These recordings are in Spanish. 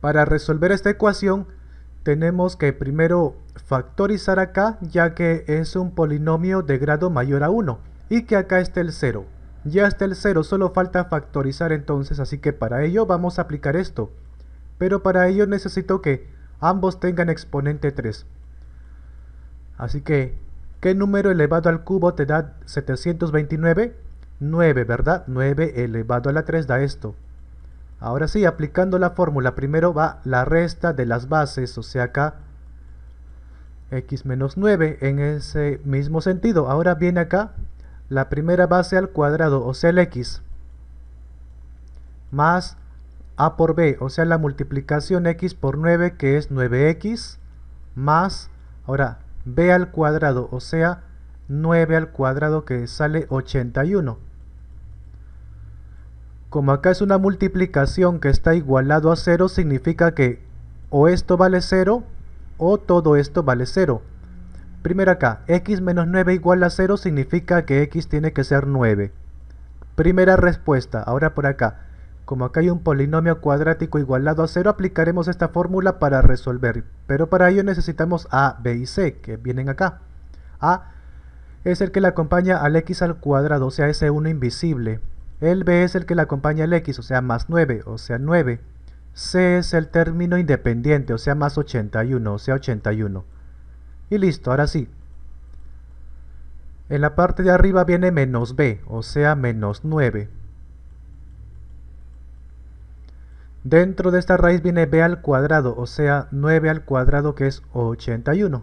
Para resolver esta ecuación tenemos que primero factorizar acá ya que es un polinomio de grado mayor a 1 y que acá está el 0. Ya está el 0, solo falta factorizar entonces, así que para ello vamos a aplicar esto. Pero para ello necesito que ambos tengan exponente 3. Así que, ¿qué número elevado al cubo te da 729? 9, ¿verdad? 9 elevado a la 3 da esto. Ahora sí, aplicando la fórmula, primero va la resta de las bases, o sea acá x menos 9 en ese mismo sentido. Ahora viene acá la primera base al cuadrado, o sea el x, más a por b, o sea la multiplicación x por 9 que es 9x, más ahora b al cuadrado, o sea 9 al cuadrado que sale 81 como acá es una multiplicación que está igualado a 0, significa que o esto vale 0 o todo esto vale 0. Primero acá, x menos 9 igual a 0 significa que x tiene que ser 9. Primera respuesta, ahora por acá. Como acá hay un polinomio cuadrático igualado a 0, aplicaremos esta fórmula para resolver. Pero para ello necesitamos a, b y c, que vienen acá. a es el que le acompaña al x al cuadrado, o sea, ese 1 invisible. El B es el que le acompaña al X, o sea, más 9, o sea, 9. C es el término independiente, o sea, más 81, o sea, 81. Y listo, ahora sí. En la parte de arriba viene menos B, o sea, menos 9. Dentro de esta raíz viene b al cuadrado, o sea, 9 al cuadrado que es 81.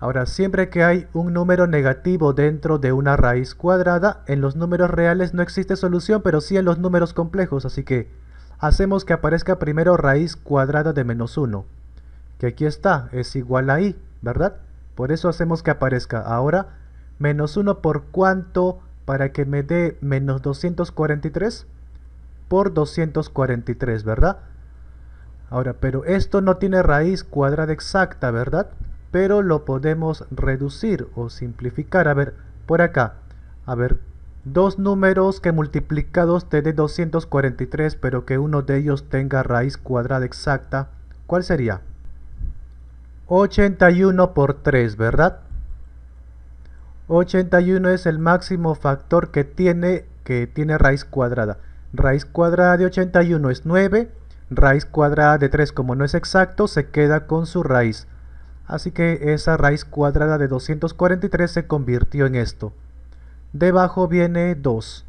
Ahora, siempre que hay un número negativo dentro de una raíz cuadrada, en los números reales no existe solución, pero sí en los números complejos, así que hacemos que aparezca primero raíz cuadrada de menos 1, que aquí está, es igual a i, ¿verdad? Por eso hacemos que aparezca ahora menos 1 por cuánto para que me dé menos 243 por 243, ¿verdad? Ahora, pero esto no tiene raíz cuadrada exacta, ¿verdad? pero lo podemos reducir o simplificar. A ver, por acá, a ver, dos números que multiplicados te dé 243, pero que uno de ellos tenga raíz cuadrada exacta, ¿cuál sería? 81 por 3, ¿verdad? 81 es el máximo factor que tiene, que tiene raíz cuadrada. Raíz cuadrada de 81 es 9, raíz cuadrada de 3 como no es exacto, se queda con su raíz. Así que esa raíz cuadrada de 243 se convirtió en esto. Debajo viene 2.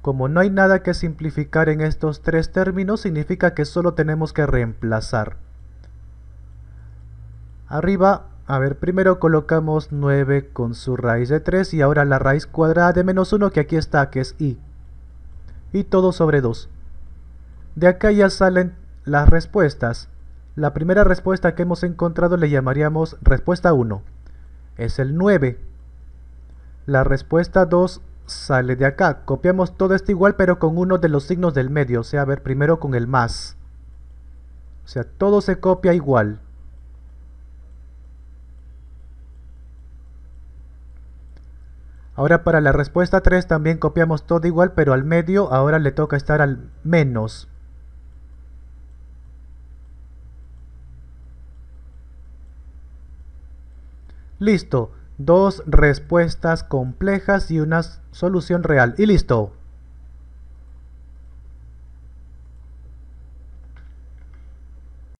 Como no hay nada que simplificar en estos tres términos, significa que solo tenemos que reemplazar. Arriba, a ver, primero colocamos 9 con su raíz de 3 y ahora la raíz cuadrada de menos 1 que aquí está, que es i. Y todo sobre 2. De acá ya salen las respuestas. La primera respuesta que hemos encontrado le llamaríamos respuesta 1. Es el 9. La respuesta 2 sale de acá. Copiamos todo esto igual pero con uno de los signos del medio. O sea, a ver, primero con el más. O sea, todo se copia igual. Ahora para la respuesta 3 también copiamos todo igual, pero al medio ahora le toca estar al menos. Listo, dos respuestas complejas y una solución real. Y listo.